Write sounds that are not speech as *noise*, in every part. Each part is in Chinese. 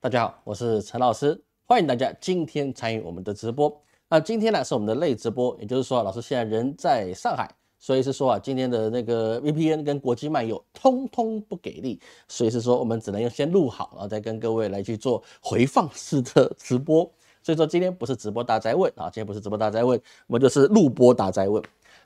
大家好，我是陈老师，欢迎大家今天参与我们的直播。那今天呢是我们的内直播，也就是说，老师现在人在上海，所以是说啊，今天的那个 VPN 跟国际漫游通通不给力，所以是说我们只能用先录好，然后再跟各位来去做回放式的直播。所以说今天不是直播大灾问啊，今天不是直播大灾问，我们就是录播大灾问。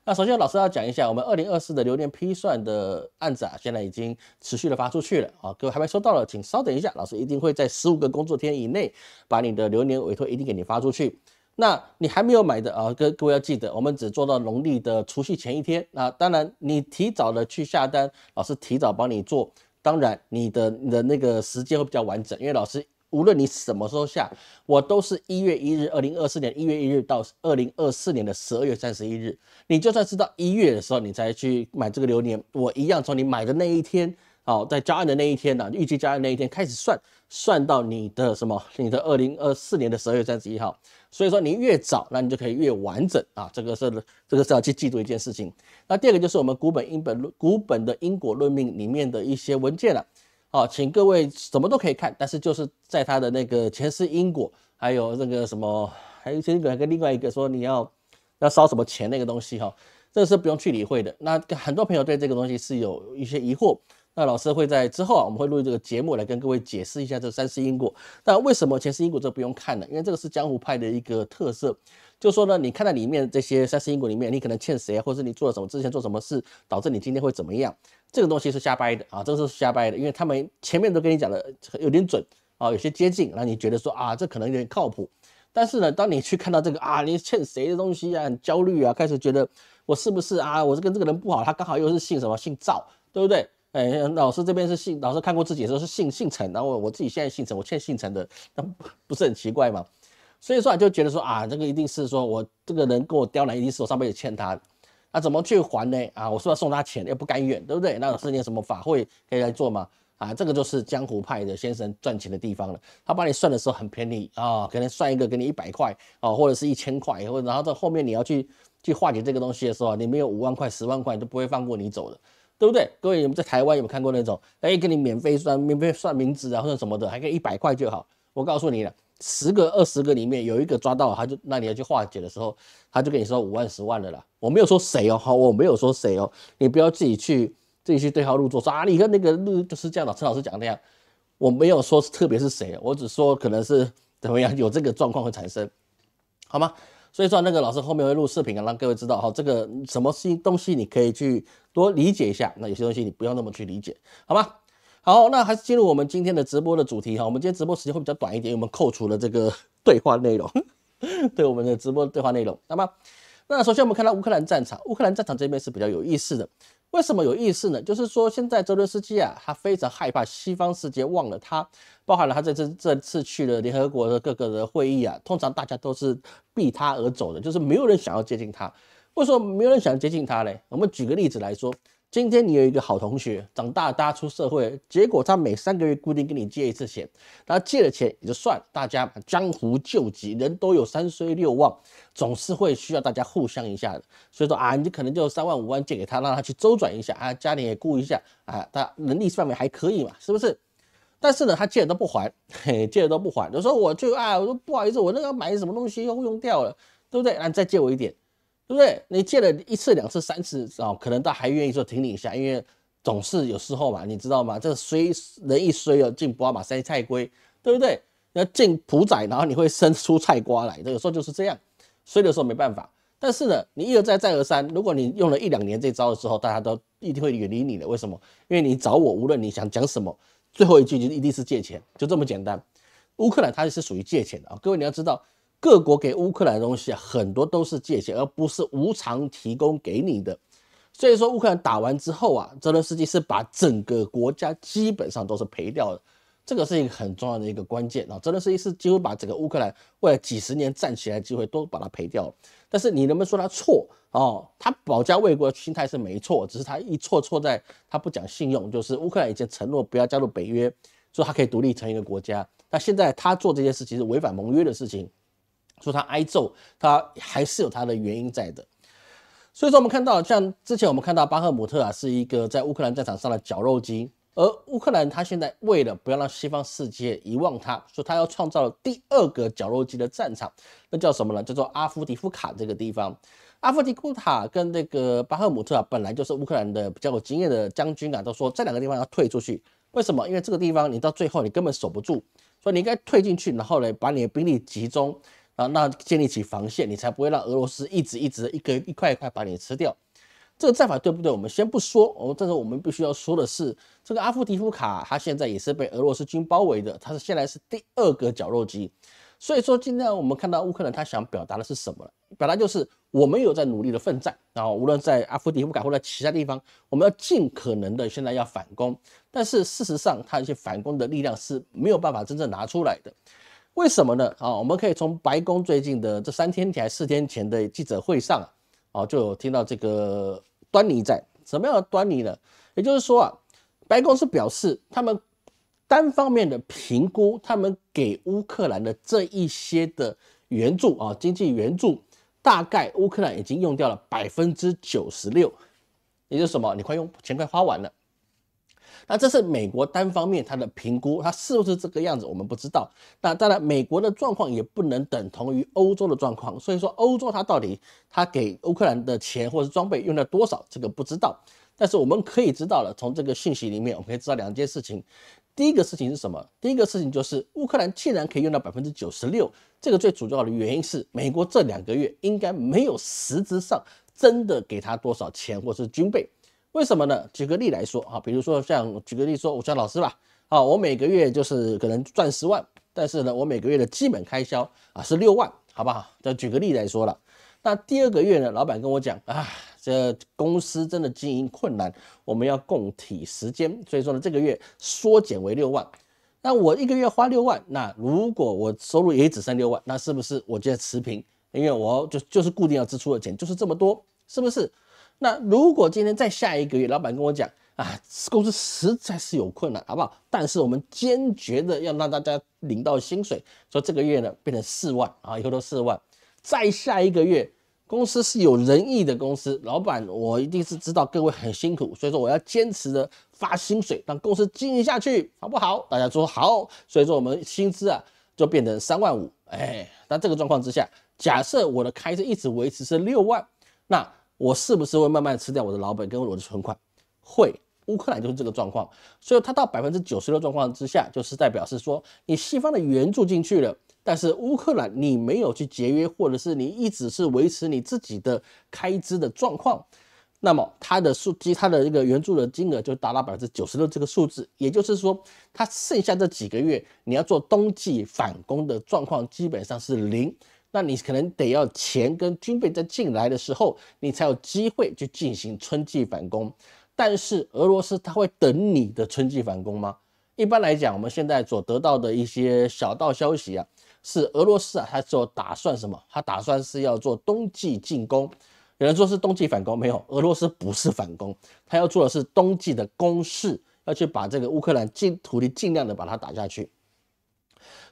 那首先，老师要讲一下，我们二零二四的流年批算的案子啊，现在已经持续的发出去了。啊，各位还没收到了，请稍等一下，老师一定会在十五个工作日以内把你的流年委托一定给你发出去。那你还没有买的啊，各各位要记得，我们只做到农历的除夕前一天。那当然，你提早的去下单，老师提早帮你做，当然你的你的那个时间会比较完整，因为老师。无论你什么时候下，我都是一月一日，二零二四年一月一日到二零二四年的十二月三十一日。你就算知道一月的时候你才去买这个流年，我一样从你买的那一天，哦，在交案的那一天呢，预计交案那一天开始算，算到你的什么，你的二零二四年的十二月三十一号。所以说你越早，那你就可以越完整啊。这个是这个是要去记住一件事情。那第二个就是我们古本因本古本的因果论命里面的一些文件了。好，请各位什么都可以看，但是就是在他的那个前世因果，还有那个什么，还有前世因果跟另外一个说你要要烧什么钱那个东西哈，这个是不用去理会的。那很多朋友对这个东西是有一些疑惑。那老师会在之后啊，我们会录这个节目来跟各位解释一下这三世因果。那为什么前世因果这不用看呢？因为这个是江湖派的一个特色，就说呢，你看到里面这些三世因果里面，你可能欠谁，或是你做了什么之前做什么事，导致你今天会怎么样？这个东西是瞎掰的啊，这个是瞎掰的，因为他们前面都跟你讲的有点准啊，有些接近，让你觉得说啊，这可能有点靠谱。但是呢，当你去看到这个啊，你欠谁的东西啊，很焦虑啊，开始觉得我是不是啊，我是跟这个人不好，他刚好又是姓什么姓赵，对不对？哎，老师这边是姓，老师看过自己说，是姓姓陈，然后我自己现在姓陈，我欠姓陈的，那不是很奇怪吗？所以说就觉得说啊，这个一定是说我这个人跟我刁难，一定是我上辈子欠他，那怎么去还呢？啊，我是要送他钱，又不甘愿，对不对？那师你有什么法会可以来做吗？啊，这个就是江湖派的先生赚钱的地方了。他帮你算的时候很便宜啊，可能算一个给你一百块啊，或者是一千块，或者然后到后面你要去去化解这个东西的时候，你没有五万块、十万块都不会放过你走的。对不对？各位，你们在台湾有没有看过那种？哎，给你免费算，免费算名字啊，或者什么的，还给一百块就好。我告诉你了，十个、二十个里面有一个抓到，他就那你要去化解的时候，他就跟你说五万、十万的了。我没有说谁哦，好，我没有说谁哦，你不要自己去自己去对号入座说啊。你看那个路就是这样的，陈老师讲那样，我没有说特别是谁，我只说可能是怎么样，有这个状况会产生，好吗？所以说，那个老师后面会录视频啊，让各位知道哈，这个什么新东西你可以去多理解一下。那有些东西你不要那么去理解，好吗？好，那还是进入我们今天的直播的主题哈。我们今天直播时间会比较短一点，我们扣除了这个 *laughs* 对话内容，对我们的直播对话内容。那么。那首先我们看到乌克兰战场，乌克兰战场这边是比较有意思的。为什么有意思呢？就是说现在泽伦斯基啊，他非常害怕西方世界忘了他，包含了他这次这次去了联合国的各个的会议啊，通常大家都是避他而走的，就是没有人想要接近他。为什么没有人想接近他嘞？我们举个例子来说。今天你有一个好同学，长大大家出社会，结果他每三个月固定跟你借一次钱，后借了钱也就算大家江湖救急，人都有三衰六旺，总是会需要大家互相一下的。所以说啊，你可能就三万五万借给他，让他去周转一下啊，家里也顾一下啊，他能力范围还可以嘛，是不是？但是呢，他借了都不还，嘿，借了都不还，有时候我就啊，我说不好意思，我那个买什么东西又用掉了，对不对？啊，再借我一点。对不对？你借了一次、两次、三次哦，可能他还愿意说停你一下，因为总是有时候嘛，你知道吗？这衰人一衰哦，进瓜嘛，三菜龟，对不对？要进普仔，然后你会生出菜瓜来，有时候就是这样。衰的时候没办法，但是呢，你一而再，再而三，如果你用了一两年这招的时候，大家都一定会远离你的。为什么？因为你找我，无论你想讲什么，最后一句就一定是借钱，就这么简单。乌克兰它是属于借钱的啊，各位你要知道。各国给乌克兰的东西啊，很多都是借钱，而不是无偿提供给你的。所以说，乌克兰打完之后啊，泽连斯基是把整个国家基本上都是赔掉了。这个是一个很重要的一个关键啊，泽连斯基是几乎把整个乌克兰未来几十年站起来的机会都把它赔掉了。但是你能不能说他错哦？他保家卫国的心态是没错，只是他一错错在他不讲信用。就是乌克兰已经承诺不要加入北约，说他可以独立成一个国家。那现在他做这些事情是违反盟约的事情。说他挨揍，他还是有他的原因在的。所以说，我们看到像之前我们看到巴赫姆特啊，是一个在乌克兰战场上的绞肉机，而乌克兰他现在为了不要让西方世界遗忘，他说他要创造了第二个绞肉机的战场，那叫什么呢？叫做阿夫迪夫卡这个地方。阿夫迪夫卡跟那个巴赫姆特啊，本来就是乌克兰的比较有经验的将军啊，都说这两个地方要退出去。为什么？因为这个地方你到最后你根本守不住，所以你应该退进去，然后呢，把你的兵力集中。啊，那建立起防线，你才不会让俄罗斯一直一直一个一块一块把你吃掉。这个战法对不对？我们先不说。我们这时候我们必须要说的是，这个阿夫迪夫卡，它现在也是被俄罗斯军包围的，它是现在是第二个绞肉机。所以说，今天我们看到乌克兰他想表达的是什么？表达就是我们有在努力的奋战，然后无论在阿夫迪夫卡或者其他地方，我们要尽可能的现在要反攻。但是事实上，他一些反攻的力量是没有办法真正拿出来的。为什么呢？啊，我们可以从白宫最近的这三天前、四天前的记者会上，啊，就有听到这个端倪在。什么样的端倪呢？也就是说啊，白宫是表示他们单方面的评估，他们给乌克兰的这一些的援助啊，经济援助，大概乌克兰已经用掉了百分之九十六。也就是什么？你快用钱快花完了。那这是美国单方面它的评估，它是不是这个样子我们不知道。那当然，美国的状况也不能等同于欧洲的状况，所以说欧洲它到底它给乌克兰的钱或者是装备用了多少，这个不知道。但是我们可以知道了，从这个信息里面我们可以知道两件事情。第一个事情是什么？第一个事情就是乌克兰既然可以用到百分之九十六，这个最主要的原因是美国这两个月应该没有实质上真的给他多少钱或者是军备。为什么呢？举个例来说啊，比如说像举个例说，我叫老师吧，啊，我每个月就是可能赚十万，但是呢，我每个月的基本开销啊是六万，好不好？就举个例来说了。那第二个月呢，老板跟我讲啊，这公司真的经营困难，我们要共体时间，所以说呢，这个月缩减为六万。那我一个月花六万，那如果我收入也只剩六万，那是不是我就要持平？因为我就就是固定要支出的钱就是这么多，是不是？那如果今天再下一个月，老板跟我讲啊，公司实在是有困难，好不好？但是我们坚决的要让大家领到薪水，说这个月呢变成四万啊，以后都四万。再下一个月，公司是有仁义的公司，老板我一定是知道各位很辛苦，所以说我要坚持的发薪水，让公司经营下去，好不好？大家说好，所以说我们薪资啊就变成三万五。哎，那这个状况之下，假设我的开支一直维持是六万，那。我是不是会慢慢吃掉我的老本跟我的存款？会，乌克兰就是这个状况。所以它到百分之九十六状况之下，就是代表是说，你西方的援助进去了，但是乌克兰你没有去节约，或者是你一直是维持你自己的开支的状况。那么它的数，即它的这个援助的金额就达到百分之九十六这个数字。也就是说，它剩下这几个月你要做冬季反攻的状况基本上是零。那你可能得要钱跟军备再进来的时候，你才有机会去进行春季反攻。但是俄罗斯他会等你的春季反攻吗？一般来讲，我们现在所得到的一些小道消息啊，是俄罗斯啊，他做打算什么？他打算是要做冬季进攻。有人说是冬季反攻，没有，俄罗斯不是反攻，他要做的是冬季的攻势，要去把这个乌克兰尽土地尽量的把它打下去。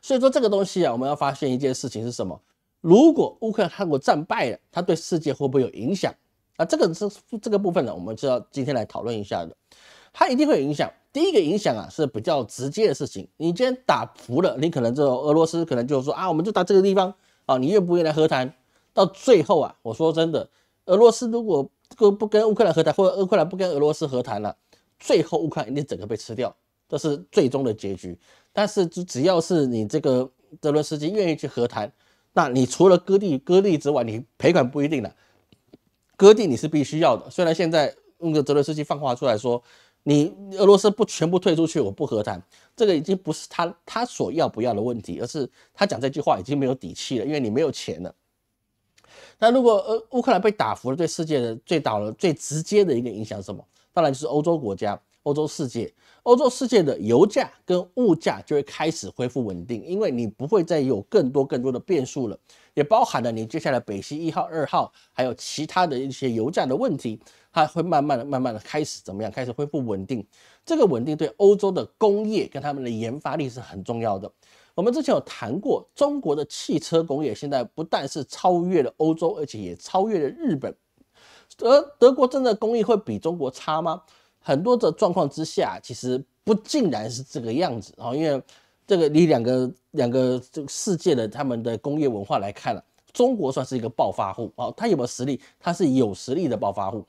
所以说这个东西啊，我们要发现一件事情是什么？如果乌克兰如果战败了，它对世界会不会有影响？啊，这个是这个部分呢，我们就要今天来讨论一下的。它一定会有影响。第一个影响啊是比较直接的事情。你今天打服了，你可能就俄罗斯可能就说啊，我们就打这个地方啊，你愿不愿意来和谈。到最后啊，我说真的，俄罗斯如果不不跟乌克兰和谈，或者乌克兰不跟俄罗斯和谈了，最后乌克兰一定整个被吃掉，这是最终的结局。但是只只要是你这个泽伦斯基愿意去和谈。那你除了割地割地之外，你赔款不一定的，割地你是必须要的。虽然现在那个泽连斯基放话出来说，你俄罗斯不全部退出去，我不和谈，这个已经不是他他所要不要的问题，而是他讲这句话已经没有底气了，因为你没有钱了。那如果呃乌克兰被打服了，对世界的最大了最直接的一个影响是什么？当然就是欧洲国家、欧洲世界。欧洲世界的油价跟物价就会开始恢复稳定，因为你不会再有更多更多的变数了，也包含了你接下来北溪一号、二号，还有其他的一些油价的问题，它会慢慢的、慢慢的开始怎么样，开始恢复稳定。这个稳定对欧洲的工业跟他们的研发力是很重要的。我们之前有谈过，中国的汽车工业现在不但是超越了欧洲，而且也超越了日本。德德国真的工艺会比中国差吗？很多的状况之下，其实不尽然是这个样子啊，因为这个你两个两个这个世界的他们的工业文化来看了，中国算是一个暴发户啊，他有没有实力？他是有实力的暴发户，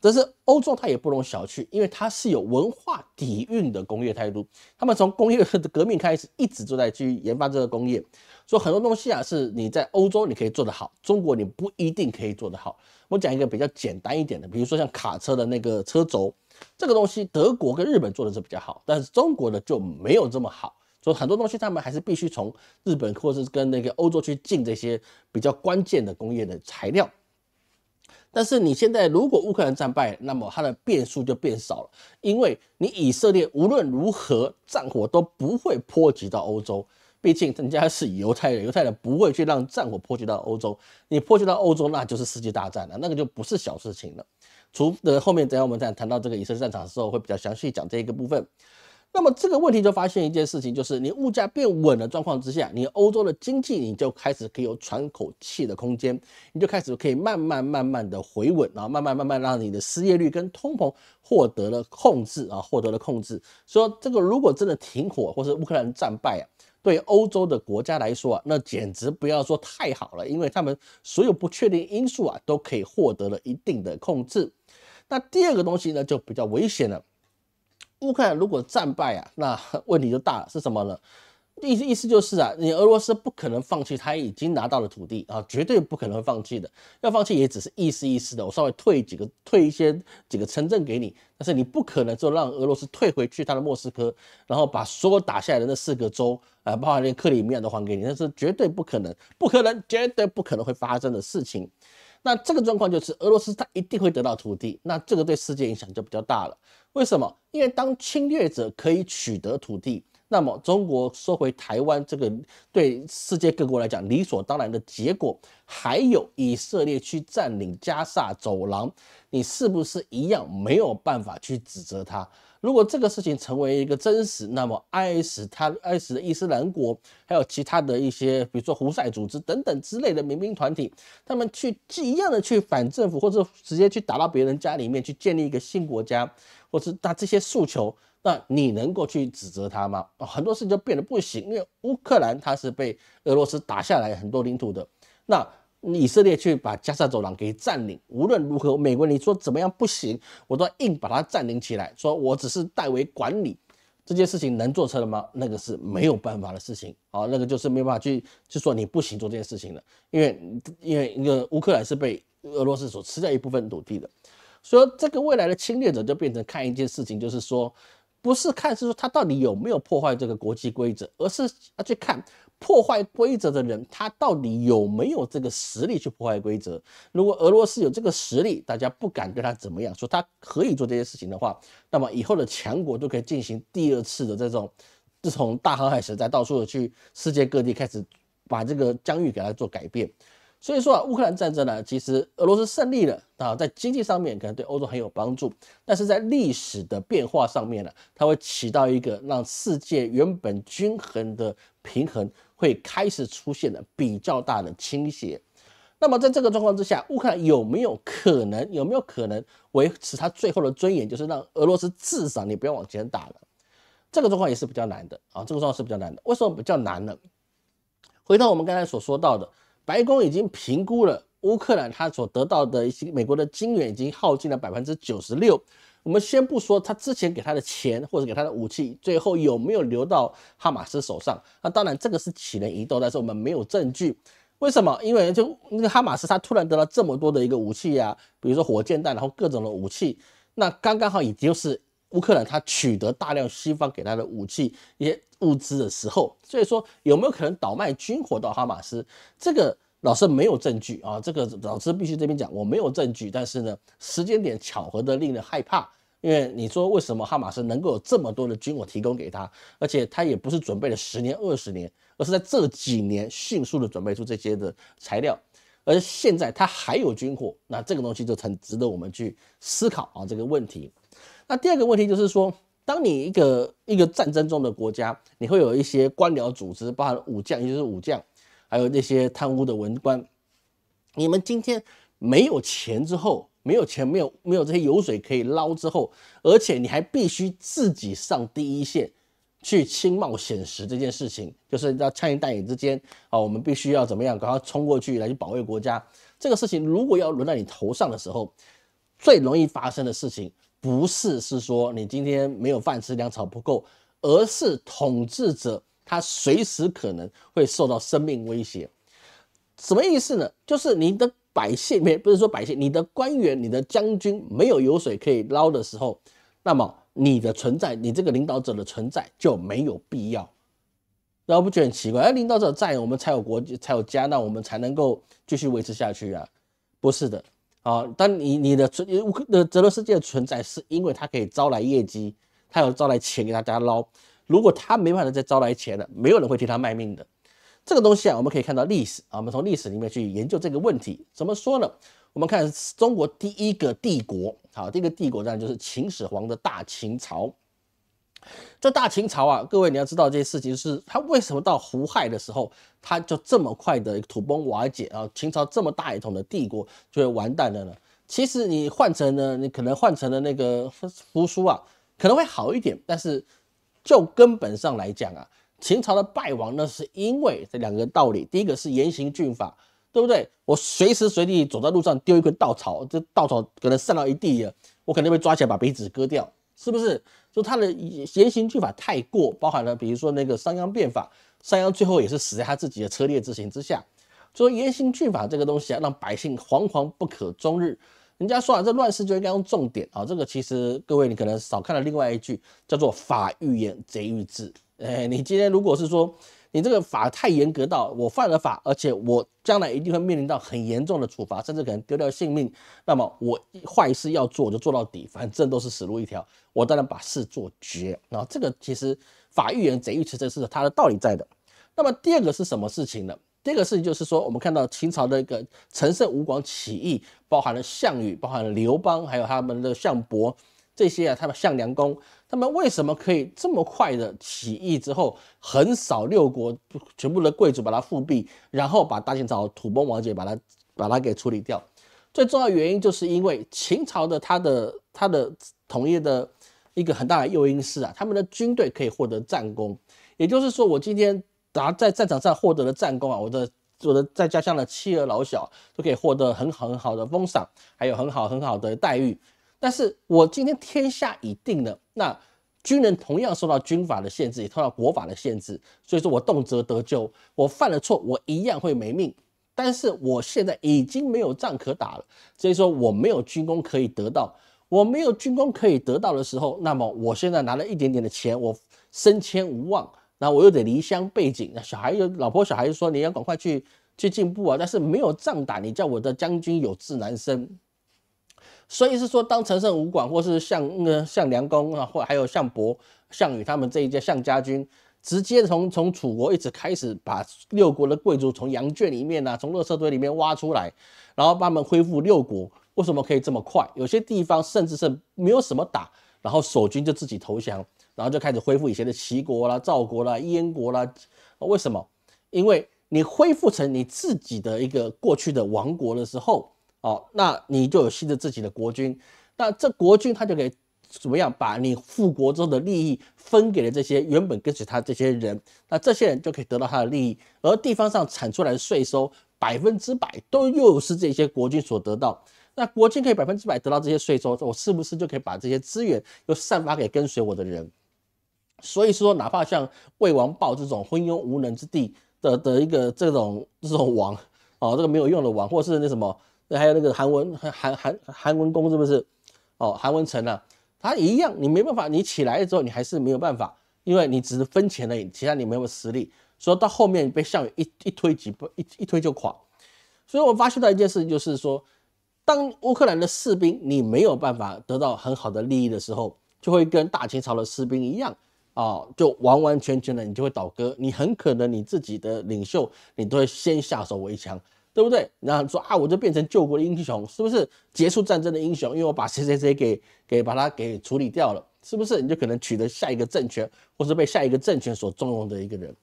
但是欧洲他也不容小觑，因为它是有文化底蕴的工业态度，他们从工业革命开始一直都在去研发这个工业，所以很多东西啊，是你在欧洲你可以做得好，中国你不一定可以做得好。我讲一个比较简单一点的，比如说像卡车的那个车轴。这个东西德国跟日本做的是比较好，但是中国的就没有这么好，所以很多东西他们还是必须从日本或者是跟那个欧洲去进这些比较关键的工业的材料。但是你现在如果乌克兰战败，那么它的变数就变少了，因为你以色列无论如何战火都不会波及到欧洲，毕竟人家是犹太人，犹太人不会去让战火波及到欧洲，你波及到欧洲那就是世界大战了，那个就不是小事情了。除了后面，等下我们再谈到这个以色列战场的时候，会比较详细讲这一个部分。那么这个问题就发现一件事情，就是你物价变稳的状况之下，你欧洲的经济你就开始可以有喘口气的空间，你就开始可以慢慢慢慢的回稳，然后慢慢慢慢让你的失业率跟通膨获得了控制啊，获得了控制。说这个如果真的停火或是乌克兰战败啊，对欧洲的国家来说啊，那简直不要说太好了，因为他们所有不确定因素啊，都可以获得了一定的控制。那第二个东西呢，就比较危险了。乌克兰如果战败啊，那 *laughs* 问题就大了。是什么呢？意思意思就是啊，你俄罗斯不可能放弃他已经拿到的土地啊，绝对不可能会放弃的。要放弃也只是意思意思的，我稍微退几个、退一些几个城镇给你，但是你不可能就让俄罗斯退回去他的莫斯科，然后把所有打下来的那四个州啊，包括连克里米亚都还给你，那是绝对不可能，不可能，绝对不可能会发生的事情。那这个状况就是俄罗斯，它一定会得到土地。那这个对世界影响就比较大了。为什么？因为当侵略者可以取得土地，那么中国收回台湾这个对世界各国来讲理所当然的结果，还有以色列去占领加沙走廊，你是不是一样没有办法去指责他？如果这个事情成为一个真实，那么 I S 他 I S 的伊斯兰国，还有其他的一些，比如说胡塞组织等等之类的民兵团体，他们去一样的去反政府，或者直接去打到别人家里面去建立一个新国家，或是那这些诉求，那你能够去指责他吗？很多事情就变得不行，因为乌克兰它是被俄罗斯打下来很多领土的，那。以色列去把加沙走廊给占领，无论如何，美国你说怎么样不行，我都硬把它占领起来。说我只是代为管理这件事情，能做成了吗？那个是没有办法的事情啊，那个就是没办法去，就说你不行做这件事情了。因为因为一个乌克兰是被俄罗斯所吃掉一部分土地的，所以这个未来的侵略者就变成看一件事情，就是说。不是看，是说他到底有没有破坏这个国际规则，而是要去看破坏规则的人，他到底有没有这个实力去破坏规则。如果俄罗斯有这个实力，大家不敢对他怎么样，说他可以做这些事情的话，那么以后的强国都可以进行第二次的这种自从大航海时代，到处的去世界各地开始把这个疆域给他做改变。所以说啊，乌克兰战争呢，其实俄罗斯胜利了啊，在经济上面可能对欧洲很有帮助，但是在历史的变化上面呢，它会起到一个让世界原本均衡的平衡会开始出现的比较大的倾斜。那么在这个状况之下，乌克兰有没有可能，有没有可能维持他最后的尊严，就是让俄罗斯至少你不要往前打了？这个状况也是比较难的啊，这个状况是比较难的。为什么比较难呢？回到我们刚才所说到的。白宫已经评估了乌克兰，他所得到的一些美国的金元已经耗尽了百分之九十六。我们先不说他之前给他的钱或者给他的武器最后有没有流到哈马斯手上，那当然这个是岂能疑窦，但是我们没有证据。为什么？因为就那个哈马斯他突然得到这么多的一个武器呀，比如说火箭弹，然后各种的武器，那刚刚好也就是。乌克兰他取得大量西方给他的武器、一些物资的时候，所以说有没有可能倒卖军火到哈马斯？这个老师没有证据啊，这个老师必须这边讲我没有证据，但是呢，时间点巧合的令人害怕。因为你说为什么哈马斯能够有这么多的军火提供给他，而且他也不是准备了十年、二十年，而是在这几年迅速的准备出这些的材料，而现在他还有军火，那这个东西就很值得我们去思考啊这个问题。那第二个问题就是说，当你一个一个战争中的国家，你会有一些官僚组织，包含武将，也就是武将，还有那些贪污的文官。你们今天没有钱之后，没有钱，没有没有这些油水可以捞之后，而且你还必须自己上第一线去亲冒险实这件事情就是要枪林弹雨之间啊，我们必须要怎么样，赶快冲过去来去保卫国家。这个事情如果要轮到你头上的时候，最容易发生的事情。不是，是说你今天没有饭吃，粮草不够，而是统治者他随时可能会受到生命威胁。什么意思呢？就是你的百姓没，不是说百姓，你的官员、你的将军没有油水可以捞的时候，那么你的存在，你这个领导者的存在就没有必要。那不觉得很奇怪？哎，领导者在，我们才有国，才有家，那我们才能够继续维持下去啊？不是的。啊，但你你的存，呃，泽个世界的存在是因为它可以招来业绩，它有招来钱给大家捞。如果他没办法再招来钱了，没有人会替他卖命的。这个东西啊，我们可以看到历史啊，我们从历史里面去研究这个问题，怎么说呢？我们看中国第一个帝国，好，第一个帝国当然就是秦始皇的大秦朝。这大秦朝啊，各位你要知道这些事情，是他为什么到胡亥的时候，他就这么快的土崩瓦解啊？秦朝这么大一统的帝国就会完蛋了呢？其实你换成呢，你可能换成了那个扶扶苏啊，可能会好一点。但是就根本上来讲啊，秦朝的败亡，呢，是因为这两个道理：第一个是严刑峻法，对不对？我随时随地走在路上丢一根稻草，这稻草可能散到一地呀，我可能被抓起来把鼻子割掉。是不是？就他的严刑峻法太过，包含了比如说那个商鞅变法，商鞅最后也是死在他自己的车裂之刑之下。所说严刑峻法这个东西啊，让百姓惶惶不可终日。人家说啊，这乱世就应该用重典啊。这个其实各位你可能少看了另外一句，叫做“法欲严，贼欲治”。哎，你今天如果是说。你这个法太严格到我犯了法，而且我将来一定会面临到很严重的处罚，甚至可能丢掉性命。那么我坏事要做就做到底，反正都是死路一条，我当然把事做绝。然后这个其实法欲言贼欲迟，这是它的道理在的。那么第二个是什么事情呢？第二个事情就是说，我们看到秦朝的一个陈胜吴广起义，包含了项羽，包含了刘邦，还有他们的项伯。这些啊，他们项梁公，他们为什么可以这么快的起义之后，横扫六国，全部的贵族把他复辟，然后把大秦朝土崩瓦解，把它把它给处理掉？最重要原因就是因为秦朝的他的他的统一的一个很大的诱因是啊，他们的军队可以获得战功，也就是说我今天打在战场上获得了战功啊，我的我的在家乡的妻儿老小都可以获得很好很好的封赏，还有很好很好的待遇。但是我今天天下已定了，那军人同样受到军法的限制，也受到国法的限制，所以说我动辄得咎，我犯了错，我一样会没命。但是我现在已经没有仗可打了，所以说我没有军功可以得到，我没有军功可以得到的时候，那么我现在拿了一点点的钱，我升迁无望，那我又得离乡背井，那小孩又老婆小孩就说你要赶快去去进步啊，但是没有仗打，你叫我的将军有志难伸。所以是说，当陈胜吴广，或是项呃项梁公啊，或还有项伯、项羽他们这一届项家军，直接从从楚国一直开始把六国的贵族从羊圈里面啊，从热车堆里面挖出来，然后帮他们恢复六国。为什么可以这么快？有些地方甚至是没有什么打，然后守军就自己投降，然后就开始恢复以前的齐国啦、赵国啦、燕国啦。为什么？因为你恢复成你自己的一个过去的王国的时候。哦，那你就有新的自己的国君，那这国君他就可以怎么样把你复国之后的利益分给了这些原本跟随他这些人，那这些人就可以得到他的利益，而地方上产出来的税收百分之百都又是这些国君所得到，那国君可以百分之百得到这些税收，我是不是就可以把这些资源又散发给跟随我的人？所以说，哪怕像魏王豹这种昏庸无能之地的的一个这种这种王哦，这个没有用的王，或是那什么。还有那个韩文韩韩韩韩文公是不是？哦，韩文成呢？他一样，你没办法，你起来之后你还是没有办法，因为你只是分钱而已，其他你没有实力，所以到后面被项羽一一推几步，一一推就垮。所以我发现到一件事情就是说，当乌克兰的士兵你没有办法得到很好的利益的时候，就会跟大秦朝的士兵一样啊，就完完全全的你就会倒戈，你很可能你自己的领袖你都会先下手为强。对不对？然后说啊，我就变成救国的英雄，是不是结束战争的英雄？因为我把谁谁谁给给把他给处理掉了，是不是？你就可能取得下一个政权，或是被下一个政权所纵容的一个人。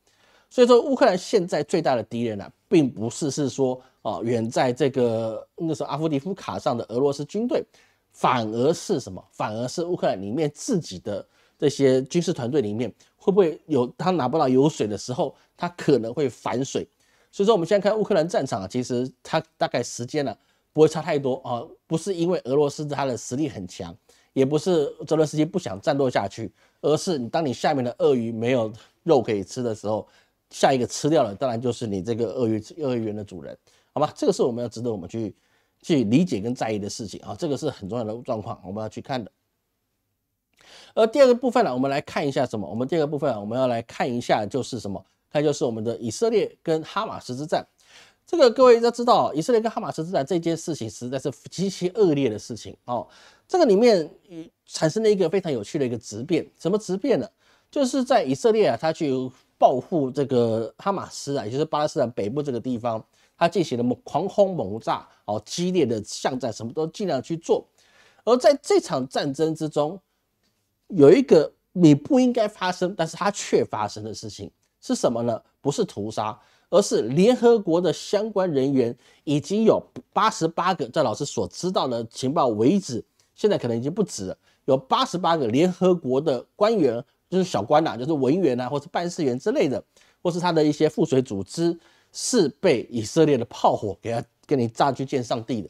所以说，乌克兰现在最大的敌人呢，并不是是说啊，远在这个那时候阿夫迪夫卡上的俄罗斯军队，反而是什么？反而是乌克兰里面自己的这些军事团队里面，会不会有他拿不到油水的时候，他可能会反水？所以说，我们现在看乌克兰战场啊，其实它大概时间呢不会差太多啊，不是因为俄罗斯它的实力很强，也不是这段时间不想战斗下去，而是你当你下面的鳄鱼没有肉可以吃的时候，下一个吃掉了，当然就是你这个鳄鱼鳄鱼园的主人，好吧？这个是我们要值得我们去去理解跟在意的事情啊，这个是很重要的状况，我们要去看的。而第二个部分呢，我们来看一下什么？我们第二个部分我们要来看一下就是什么？那就是我们的以色列跟哈马斯之战，这个各位要知道，以色列跟哈马斯之战这件事情实在是极其恶劣的事情哦。这个里面产生了一个非常有趣的一个质变，什么质变呢？就是在以色列啊，他去报复这个哈马斯啊，也就是巴勒斯坦北部这个地方，他进行了狂轰猛炸，哦，激烈的巷战，什么都尽量去做。而在这场战争之中，有一个你不应该发生，但是它却发生的事情。是什么呢？不是屠杀，而是联合国的相关人员已经有八十八个，在老师所知道的情报为止，现在可能已经不止，了，有八十八个联合国的官员，就是小官呐，就是文员呐，或是办事员之类的，或是他的一些附属组织，是被以色列的炮火给他给你炸去见上帝的。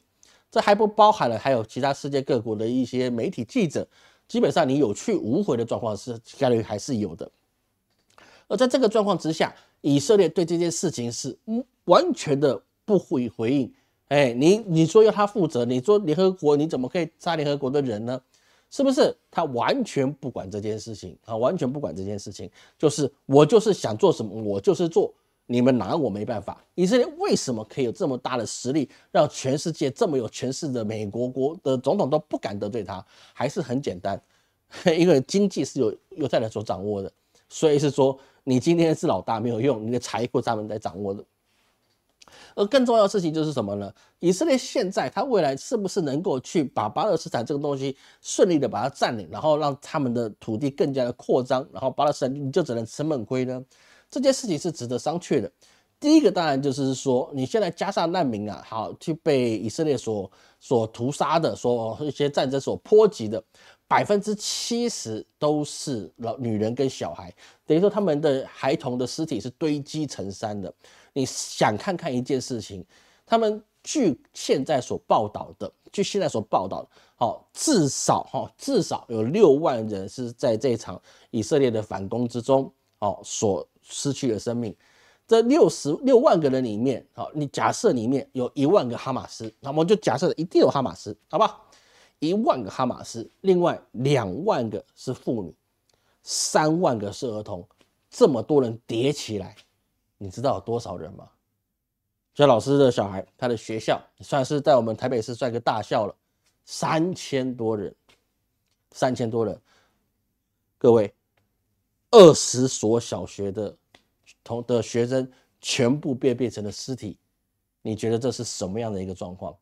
这还不包含了，还有其他世界各国的一些媒体记者，基本上你有去无回的状况是概率还是有的。而在这个状况之下，以色列对这件事情是完全的不回回应。哎，你你说要他负责，你说联合国你怎么可以杀联合国的人呢？是不是？他完全不管这件事情啊，完全不管这件事情。就是我就是想做什么，我就是做，你们拿我没办法。以色列为什么可以有这么大的实力，让全世界这么有权势的美国国的总统都不敢得罪他？还是很简单，*laughs* 因为经济是由犹太人所掌握的，所以是说。你今天是老大没有用，你的财富他们在掌握的，而更重要的事情就是什么呢？以色列现在，他未来是不是能够去把巴勒斯坦这个东西顺利的把它占领，然后让他们的土地更加的扩张，然后巴勒斯坦你就只能吃闷亏呢？这件事情是值得商榷的。第一个当然就是说，你现在加上难民啊，好去被以色列所所屠杀的，说一些战争所波及的。百分之七十都是老女人跟小孩，等于说他们的孩童的尸体是堆积成山的。你想看看一件事情，他们据现在所报道的，据现在所报道的，好，至少哈，至少有六万人是在这场以色列的反攻之中，哦，所失去了生命。这六十六万个人里面，哦，你假设里面有一万个哈马斯，那我们就假设一定有哈马斯，好吧？一万个哈马斯，另外两万个是妇女，三万个是儿童，这么多人叠起来，你知道有多少人吗？这老师的小孩，他的学校算是在我们台北市算个大校了，三千多人，三千多人，各位，二十所小学的同的学生全部变变成了尸体，你觉得这是什么样的一个状况？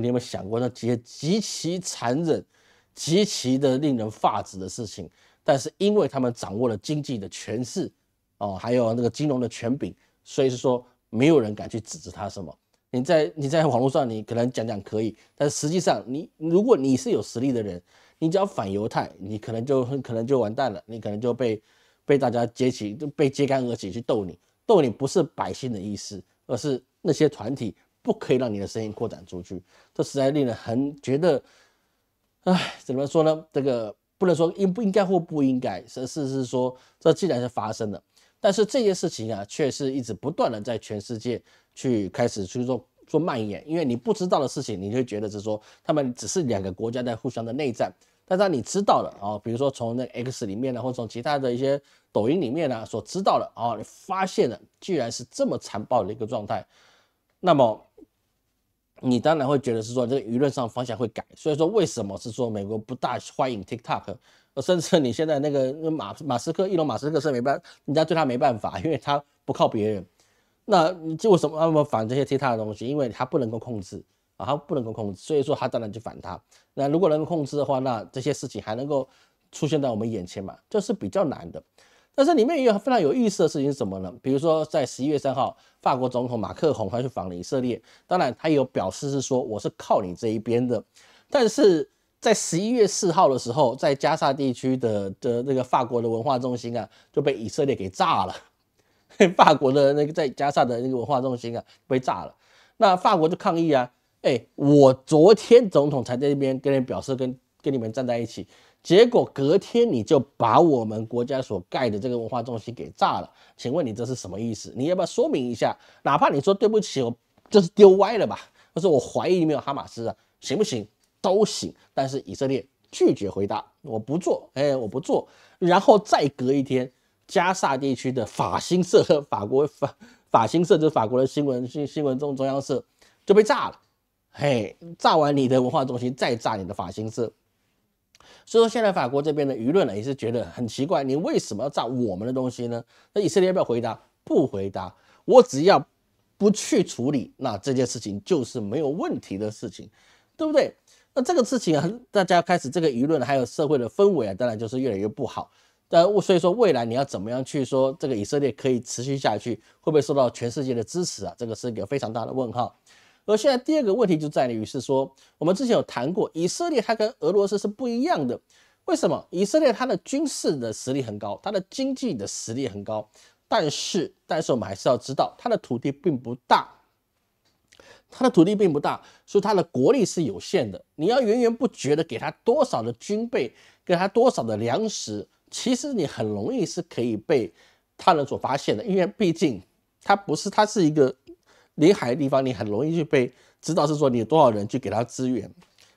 你有没有想过那几些极其残忍、极其的令人发指的事情？但是因为他们掌握了经济的权势，哦，还有那个金融的权柄，所以是说没有人敢去指责他什么。你在你在网络上，你可能讲讲可以，但实际上你如果你是有实力的人，你只要反犹太，你可能就很可能就完蛋了，你可能就被被大家揭起，就被揭竿而起去斗你，斗你不是百姓的意思，而是那些团体。不可以让你的声音扩展出去，这实在令人很觉得，哎，怎么说呢？这个不能说应不应该或不应该，甚是是说，这既然是发生了，但是这件事情啊，却是一直不断的在全世界去开始去做做蔓延。因为你不知道的事情，你会觉得是说他们只是两个国家在互相的内战，但是你知道了啊，比如说从那 X 里面呢，或从其他的一些抖音里面呢所知道的啊，你发现了，居然是这么残暴的一个状态。那么，你当然会觉得是说这个舆论上方向会改，所以说为什么是说美国不大欢迎 TikTok，而甚至你现在那个马马斯克，伊隆马斯克是没办法，人家对他没办法，因为他不靠别人，那你就什么那么反这些 TikTok 的东西，因为他不能够控制啊，他不能够控制，所以说他当然就反他。那如果能够控制的话，那这些事情还能够出现在我们眼前嘛？这是比较难的。但是里面也有非常有意思的事情是什么呢？比如说，在十一月三号，法国总统马克龙他去访了以色列，当然他也有表示是说我是靠你这一边的。但是在十一月四号的时候，在加沙地区的的那个法国的文化中心啊，就被以色列给炸了。*laughs* 法国的那个在加沙的那个文化中心啊，被炸了。那法国就抗议啊，哎，我昨天总统才在那边跟人表示跟跟你们站在一起。结果隔天你就把我们国家所盖的这个文化中心给炸了，请问你这是什么意思？你要不要说明一下？哪怕你说对不起，我这是丢歪了吧？或者我怀疑没有哈马斯啊，行不行？都行。但是以色列拒绝回答，我不做，哎，我不做。然后再隔一天，加沙地区的法新社和法国法法新社就是法国的新闻新新闻中中央社就被炸了，嘿，炸完你的文化中心，再炸你的法新社。所以说现在法国这边的舆论呢，也是觉得很奇怪，你为什么要炸我们的东西呢？那以色列要不要回答？不回答，我只要不去处理，那这件事情就是没有问题的事情，对不对？那这个事情啊，大家开始这个舆论还有社会的氛围啊，当然就是越来越不好。但所以说未来你要怎么样去说这个以色列可以持续下去，会不会受到全世界的支持啊？这个是一个非常大的问号。而现在第二个问题就在于是说，我们之前有谈过，以色列它跟俄罗斯是不一样的。为什么？以色列它的军事的实力很高，它的经济的实力很高，但是但是我们还是要知道，它的土地并不大，它的土地并不大，所以它的国力是有限的。你要源源不绝的给他多少的军备，给他多少的粮食，其实你很容易是可以被他人所发现的，因为毕竟它不是，它是一个。临海的地方，你很容易就被知道是说你有多少人去给他支援，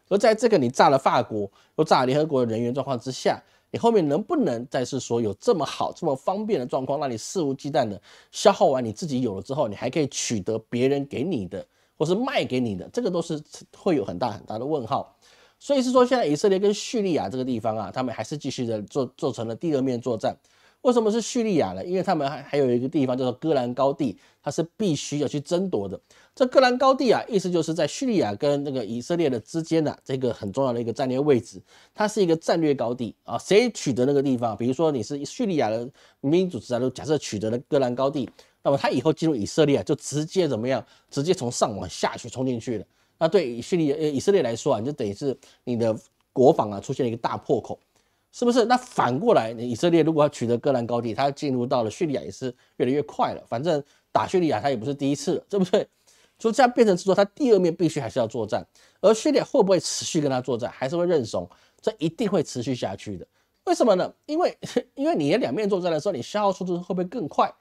而在这个你炸了法国又炸联合国的人员状况之下，你后面能不能再是说有这么好这么方便的状况，让你肆无忌惮的消耗完你自己有了之后，你还可以取得别人给你的或是卖给你的，这个都是会有很大很大的问号。所以是说现在以色列跟叙利亚这个地方啊，他们还是继续的做做成了第二面作战。为什么是叙利亚呢？因为他们还还有一个地方叫做戈兰高地，它是必须要去争夺的。这戈兰高地啊，意思就是在叙利亚跟那个以色列的之间的这个很重要的一个战略位置，它是一个战略高地啊。谁取得那个地方，比如说你是叙利亚的民主组织啊，都假设取得了戈兰高地，那么他以后进入以色列啊，就直接怎么样？直接从上往下去冲进去了。那对叙利亚呃以色列来说啊，你就等于是你的国防啊出现了一个大破口。是不是？那反过来，以色列如果要取得戈兰高地，他进入到了叙利亚也是越来越快了。反正打叙利亚他也不是第一次，了，对不对？所以这样变成之后，他第二面必须还是要作战。而叙利亚会不会持续跟他作战，还是会认怂？这一定会持续下去的。为什么呢？因为因为你的两面作战的时候，你消耗速度会不会更快？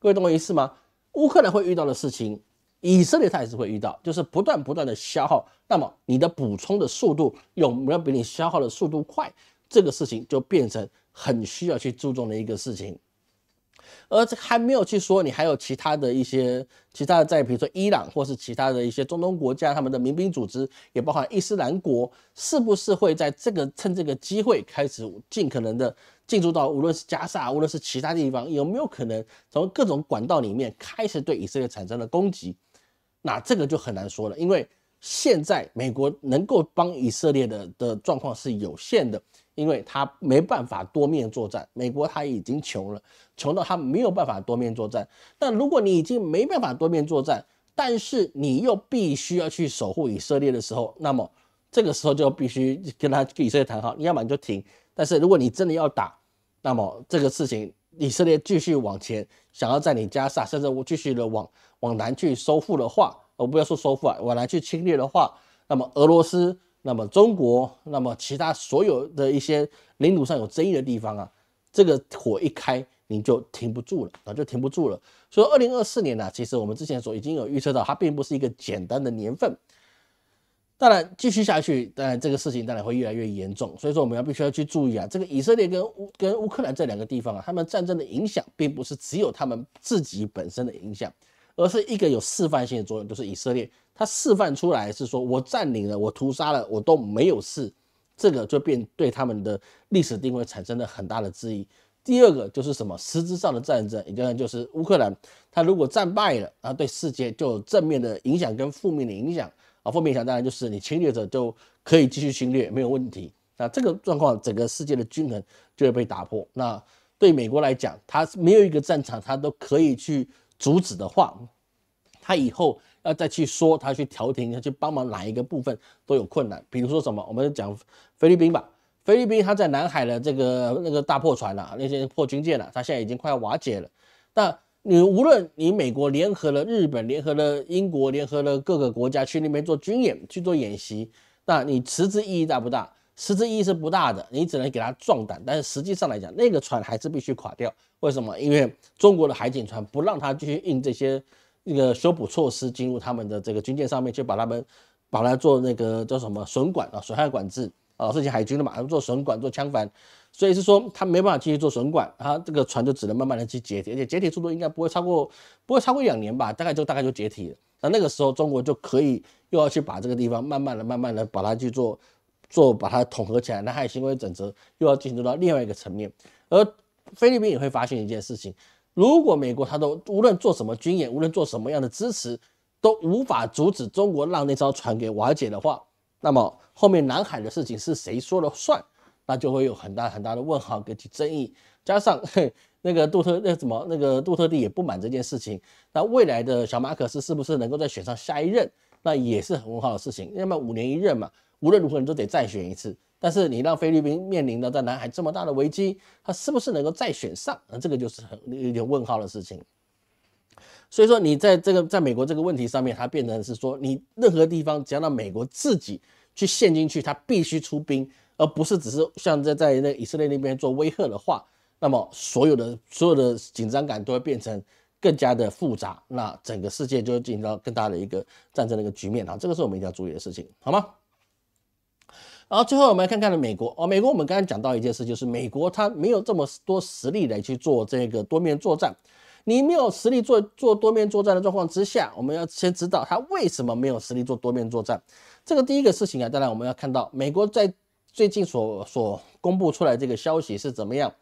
各位懂我意思吗？乌克兰会遇到的事情，以色列他也是会遇到，就是不断不断的消耗。那么你的补充的速度有没有比你消耗的速度快？这个事情就变成很需要去注重的一个事情，而这还没有去说，你还有其他的一些其他的在，比如说伊朗或是其他的一些中东国家，他们的民兵组织也包含伊斯兰国，是不是会在这个趁这个机会开始尽可能的进驻到无论是加沙，无论是其他地方，有没有可能从各种管道里面开始对以色列产生了攻击？那这个就很难说了，因为。现在美国能够帮以色列的的状况是有限的，因为他没办法多面作战。美国他已经穷了，穷到他没有办法多面作战。但如果你已经没办法多面作战，但是你又必须要去守护以色列的时候，那么这个时候就必须跟他以色列谈好，你要么你就停，但是如果你真的要打，那么这个事情以色列继续往前，想要在你加沙甚至我继续的往往南去收复的话。我不要说收复啊，我来去侵略的话，那么俄罗斯，那么中国，那么其他所有的一些领土上有争议的地方啊，这个火一开，你就停不住了啊，就停不住了。所以，二零二四年呢，其实我们之前所已经有预测到，它并不是一个简单的年份。当然，继续下去，当然这个事情当然会越来越严重。所以说，我们要必须要去注意啊，这个以色列跟乌跟乌克兰这两个地方啊，他们战争的影响并不是只有他们自己本身的影响。而是一个有示范性的作用，就是以色列，他示范出来是说我占领了，我屠杀了，我都没有事，这个就变对他们的历史定位产生了很大的质疑。第二个就是什么实质上的战争，也就是乌克兰，他如果战败了，那对世界就有正面的影响跟负面的影响啊，负面影响当然就是你侵略者就可以继续侵略，没有问题。那这个状况，整个世界的均衡就会被打破。那对美国来讲，他没有一个战场，他都可以去。阻止的话，他以后要再去说，他去调停，他去帮忙哪一个部分都有困难。比如说什么，我们讲菲律宾吧，菲律宾他在南海的这个那个大破船了，那些破军舰了，他现在已经快要瓦解了。但你无论你美国联合了日本，联合了英国，联合了各个国家去那边做军演、去做演习，那你实质意义大不大？实质意义是不大的，你只能给他壮胆，但是实际上来讲，那个船还是必须垮掉。为什么？因为中国的海警船不让他继续运这些那个修补措施进入他们的这个军舰上面，去把他们把它做那个叫什么损管啊，损害管制啊，这些海军的嘛，做损管、做枪反，所以是说他没办法继续做损管，他这个船就只能慢慢的去解体，而且解体速度应该不会超过不会超过两年吧，大概就大概就解体了。那那个时候中国就可以又要去把这个地方慢慢的、慢慢的把它去做做把它统合起来，南海行为准则又要进行到另外一个层面，而。菲律宾也会发现一件事情：如果美国他都无论做什么军演，无论做什么样的支持，都无法阻止中国让那艘船给瓦解的话，那么后面南海的事情是谁说了算？那就会有很大很大的问号跟争议。加上 *laughs* 那个杜特那什么那个杜特地也不满这件事情，那未来的小马可斯是不是能够再选上下一任？那也是很问号的事情。要么五年一任嘛，无论如何你都得再选一次。但是你让菲律宾面临的在南海这么大的危机，他是不是能够再选上？那这个就是很有点问号的事情。所以说你在这个在美国这个问题上面，它变成是说你任何地方只要让美国自己去陷进去，他必须出兵，而不是只是像在在那以色列那边做威吓的话，那么所有的所有的紧张感都会变成更加的复杂，那整个世界就进入到更大的一个战争的一个局面啊！这个是我们一定要注意的事情，好吗？然后最后我们来看看美国哦，美国我们刚刚讲到一件事，就是美国它没有这么多实力来去做这个多面作战。你没有实力做做多面作战的状况之下，我们要先知道它为什么没有实力做多面作战。这个第一个事情啊，当然我们要看到美国在最近所所公布出来这个消息是怎么样，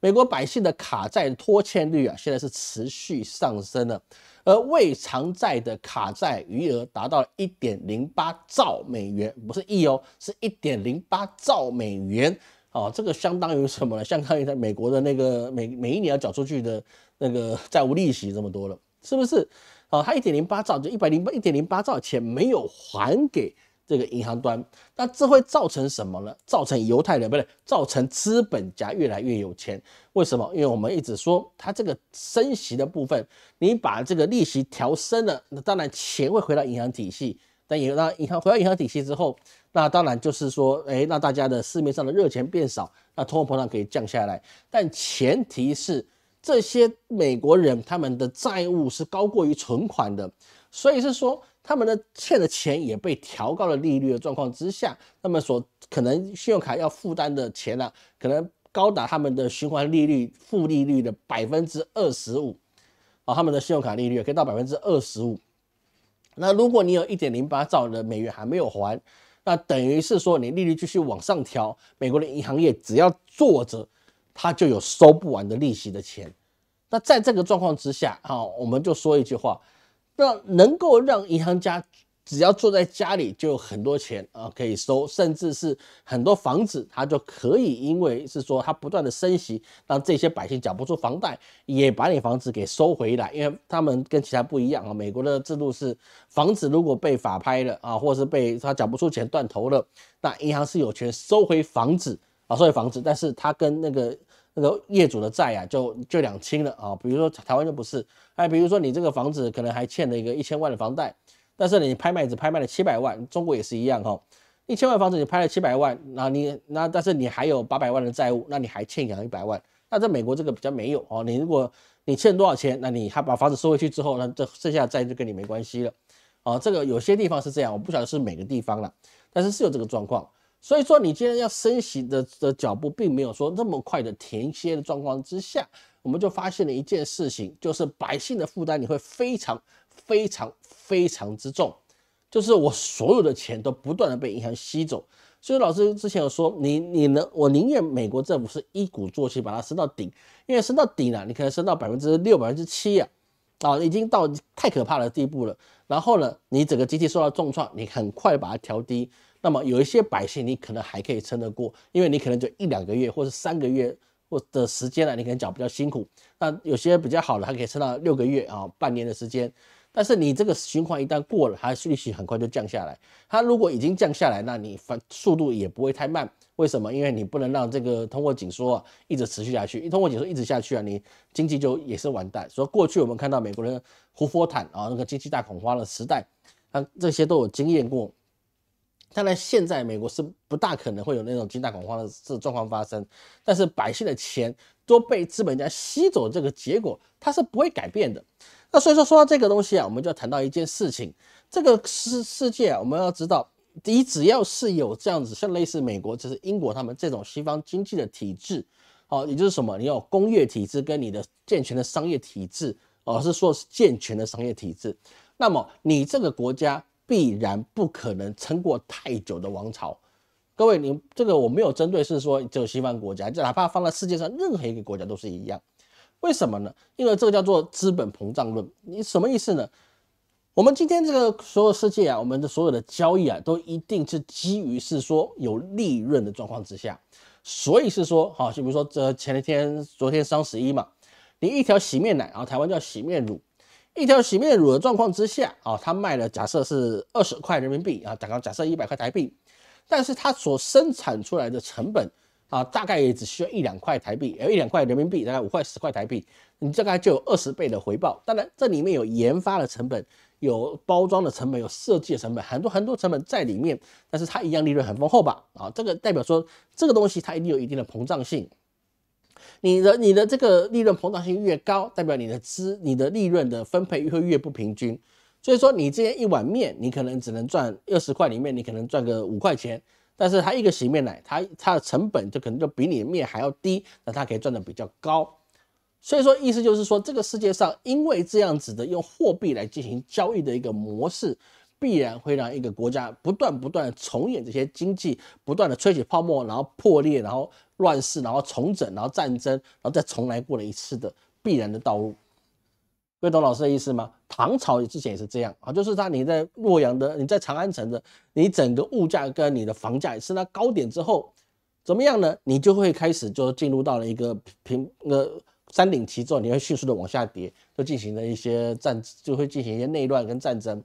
美国百姓的卡债拖欠率啊，现在是持续上升了。而未偿债的卡债余额达到一点零八兆美元，不是亿哦，是一点零八兆美元。哦，这个相当于什么呢？相当于在美国的那个每每一年要缴出去的那个债务利息这么多了，是不是？哦，他一点零八兆就一百零八一点零八兆钱没有还给。这个银行端，那这会造成什么呢？造成犹太人不对，造成资本家越来越有钱。为什么？因为我们一直说，它这个升息的部分，你把这个利息调升了，那当然钱会回到银行体系，但也让银行回到银行体系之后，那当然就是说，哎，那大家的市面上的热钱变少，那通货膨胀可以降下来。但前提是这些美国人他们的债务是高过于存款的，所以是说。他们的欠的钱也被调高了利率的状况之下，那么所可能信用卡要负担的钱呢，可能高达他们的循环利率负利率的百分之二十五，啊，他们的信用卡利率可以到百分之二十五。那如果你有一点零八兆的美元还没有还，那等于是说你利率继续往上调，美国的银行业只要坐着，它就有收不完的利息的钱。那在这个状况之下，哈，我们就说一句话。那能够让银行家只要坐在家里就有很多钱啊，可以收，甚至是很多房子，他就可以因为是说他不断的升息，让这些百姓缴不出房贷，也把你房子给收回来，因为他们跟其他不一样啊。美国的制度是，房子如果被法拍了啊，或者是被他缴不出钱断头了，那银行是有权收回房子啊，收回房子，但是他跟那个。那个业主的债啊，就就两清了啊。比如说台湾就不是，哎，比如说你这个房子可能还欠了一个一千万的房贷，但是你拍卖只拍卖了七百万。中国也是一样哈，一千万房子你拍了七百万，那你那但是你还有八百万的债务，那你还欠银行一百万。那在美国这个比较没有哦，你如果你欠多少钱，那你还把房子收回去之后那这剩下债就跟你没关系了啊。这个有些地方是这样，我不晓得是每个地方了，但是是有这个状况。所以说，你今天要升息的的脚步，并没有说那么快的停歇的状况之下，我们就发现了一件事情，就是百姓的负担你会非常非常非常之重，就是我所有的钱都不断的被银行吸走。所以老师之前有说，你你能，我宁愿美国政府是一鼓作气把它升到顶，因为升到顶了，你可能升到百分之六、百分之七呀，啊，已经到太可怕的地步了。然后呢，你整个机器受到重创，你很快把它调低。那么有一些百姓，你可能还可以撑得过，因为你可能就一两个月，或是三个月，或的时间了，你可能脚比较辛苦。那有些比较好的还可以撑到六个月啊，半年的时间。但是你这个循环一旦过了，它利息很快就降下来。它如果已经降下来，那你反速度也不会太慢。为什么？因为你不能让这个通货紧缩啊、一直持续下去，一通过紧缩一直下去啊，你经济就也是完蛋。所以过去我们看到美国人胡佛坦啊，那个经济大恐慌的时代，那这些都有经验过。当然，现在美国是不大可能会有那种金大恐慌的这状况发生，但是百姓的钱都被资本家吸走，这个结果它是不会改变的。那所以说，说到这个东西啊，我们就要谈到一件事情：这个世世界啊，我们要知道，你只要是有这样子，像类似美国就是英国他们这种西方经济的体制，好，也就是什么，你有工业体制跟你的健全的商业体制，哦，是说是健全的商业体制，那么你这个国家。必然不可能撑过太久的王朝。各位，你这个我没有针对，是说个西方国家，就哪怕放在世界上任何一个国家都是一样。为什么呢？因为这个叫做资本膨胀论。你什么意思呢？我们今天这个所有世界啊，我们的所有的交易啊，都一定是基于是说有利润的状况之下。所以是说，好，就比如说这前一天，昨天双十一嘛，你一条洗面奶，然后台湾叫洗面乳。一条洗面乳的状况之下啊，他卖了假设是二十块人民币啊，打个假设一百块台币，但是它所生产出来的成本啊，大概也只需要一两块台币，有一两块人民币大概五块十块台币，你这个就有二十倍的回报。当然这里面有研发的成本，有包装的成本，有设计的成本，很多很多成本在里面，但是它一样利润很丰厚吧？啊，这个代表说这个东西它一定有一定的膨胀性。你的你的这个利润膨胀性越高，代表你的资你的利润的分配会越不平均。所以说，你这边一碗面，你可能只能赚二十块，里面你可能赚个五块钱。但是它一个洗面奶，它它的成本就可能就比你的面还要低，那它可以赚的比较高。所以说，意思就是说，这个世界上因为这样子的用货币来进行交易的一个模式，必然会让一个国家不断不断重演这些经济不断的吹起泡沫，然后破裂，然后。乱世，然后重整，然后战争，然后再重来过了一次的必然的道路，会懂老师的意思吗？唐朝之前也是这样啊，就是他你在洛阳的，你在长安城的，你整个物价跟你的房价也是那高点之后怎么样呢？你就会开始就进入到了一个平呃山顶起坐，你会迅速的往下跌，就进行了一些战，就会进行一些内乱跟战争。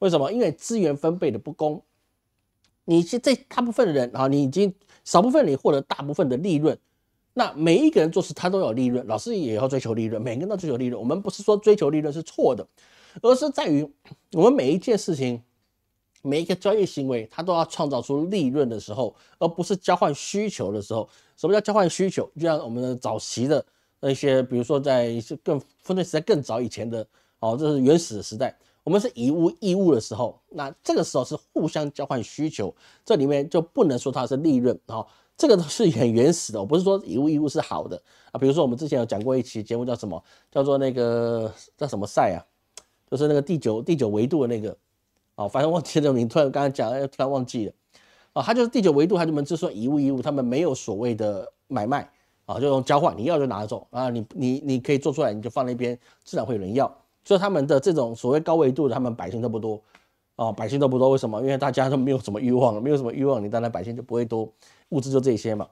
为什么？因为资源分配的不公，你在大部分的人啊，你已经。少部分你获得大部分的利润，那每一个人做事他都有利润，老师也要追求利润，每个人都追求利润。我们不是说追求利润是错的，而是在于我们每一件事情、每一个专业行为，它都要创造出利润的时候，而不是交换需求的时候。什么叫交换需求？就像我们早期的那些，比如说在更分类时代更早以前的，哦，这是原始的时代。我们是以物易物的时候，那这个时候是互相交换需求，这里面就不能说它是利润哦，这个是很原始的，我不是说以物易物是好的啊。比如说我们之前有讲过一期节目叫什么？叫做那个叫什么赛啊？就是那个第九第九维度的那个啊，反正忘记了。你突然刚才讲，突然忘记了啊。他就是第九维度，他就纯说以物易物，他们没有所谓的买卖啊，就用交换，你要就拿走啊，你你你可以做出来，你就放那边，自然会有人要。所以他们的这种所谓高维度的，他们百姓都不多，哦，百姓都不多，为什么？因为大家都没有什么欲望没有什么欲望，你当然百姓就不会多，物质就这些嘛。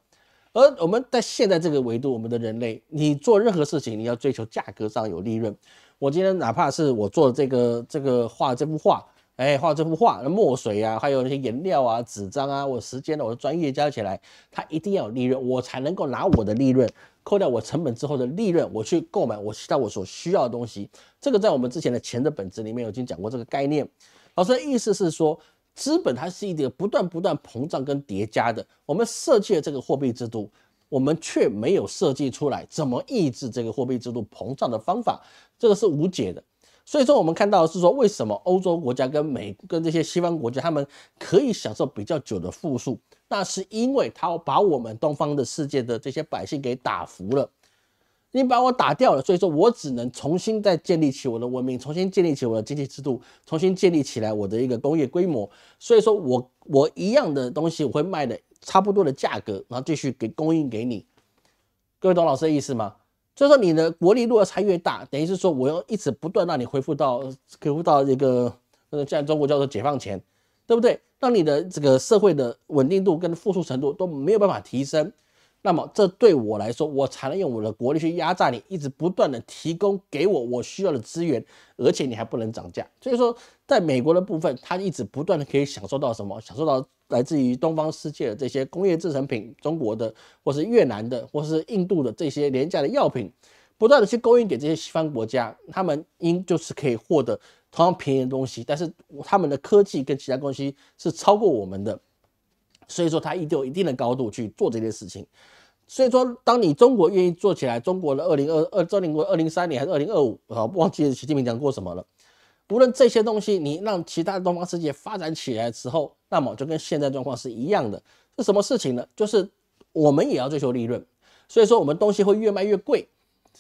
而我们在现在这个维度，我们的人类，你做任何事情，你要追求价格上有利润。我今天哪怕是我做这个这个画这幅画，哎，画这幅画，墨水啊，还有那些颜料啊、纸张啊，我时间的，我的专业加起来，它一定要有利润，我才能够拿我的利润。扣掉我成本之后的利润，我去购买，我其他我所需要的东西。这个在我们之前的钱的本质里面，已经讲过这个概念。老师的意思是说，资本它是一个不断不断膨胀跟叠加的。我们设计了这个货币制度，我们却没有设计出来怎么抑制这个货币制度膨胀的方法，这个是无解的。所以说，我们看到是说，为什么欧洲国家跟美跟这些西方国家，他们可以享受比较久的复苏？那是因为他把我们东方的世界的这些百姓给打服了，你把我打掉了，所以说我只能重新再建立起我的文明，重新建立起我的经济制度，重新建立起来我的一个工业规模。所以说我我一样的东西我会卖的差不多的价格，然后继续给供应给你。各位懂老师的意思吗？所以说你的国力落差越大，等于是说我要一直不断让你恢复到恢复到这个呃，在中国叫做解放前，对不对？让你的这个社会的稳定度跟复苏程度都没有办法提升，那么这对我来说，我才能用我的国力去压榨你，一直不断的提供给我我需要的资源，而且你还不能涨价。所以说，在美国的部分，他一直不断的可以享受到什么？享受到来自于东方世界的这些工业制成品，中国的或是越南的或是印度的这些廉价的药品，不断的去供应给这些西方国家，他们应就是可以获得。同样便宜的东西，但是他们的科技跟其他东西是超过我们的，所以说他一定有一定的高度去做这件事情。所以说，当你中国愿意做起来，中国的二零二二、中国二零三年还是二零二五啊，忘记习近平讲过什么了。不论这些东西，你让其他东方世界发展起来之后，那么就跟现在状况是一样的。是什么事情呢？就是我们也要追求利润，所以说我们东西会越卖越贵，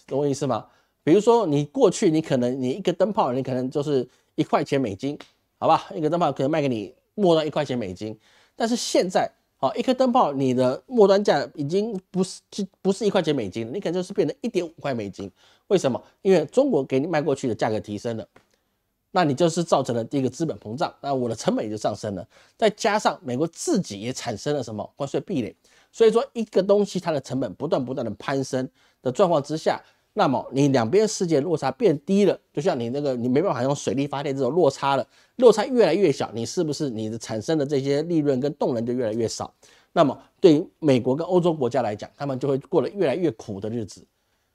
懂我意思吗？比如说，你过去你可能你一个灯泡，你可能就是一块钱美金，好吧？一个灯泡可能卖给你末端一块钱美金，但是现在，好，一颗灯泡你的末端价已经不是不是一块钱美金，你可能就是变成一点五块美金。为什么？因为中国给你卖过去的价格提升了，那你就是造成了第一个资本膨胀，那我的成本也就上升了。再加上美国自己也产生了什么关税壁垒，所以说一个东西它的成本不断不断的攀升的状况之下。那么你两边世界落差变低了，就像你那个你没办法用水力发电这种落差了，落差越来越小，你是不是你的产生的这些利润跟动能就越来越少？那么对于美国跟欧洲国家来讲，他们就会过得越来越苦的日子。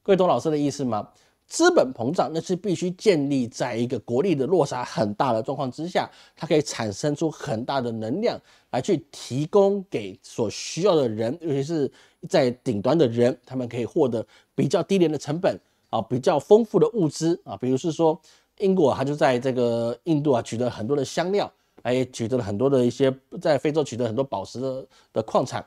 各位懂老师的意思吗？资本膨胀那是必须建立在一个国力的落差很大的状况之下，它可以产生出很大的能量来去提供给所需要的人，尤其是在顶端的人，他们可以获得。比较低廉的成本啊，比较丰富的物资啊，比如是说英国，它就在这个印度啊取得很多的香料，哎，取得了很多的一些在非洲取得很多宝石的的矿产，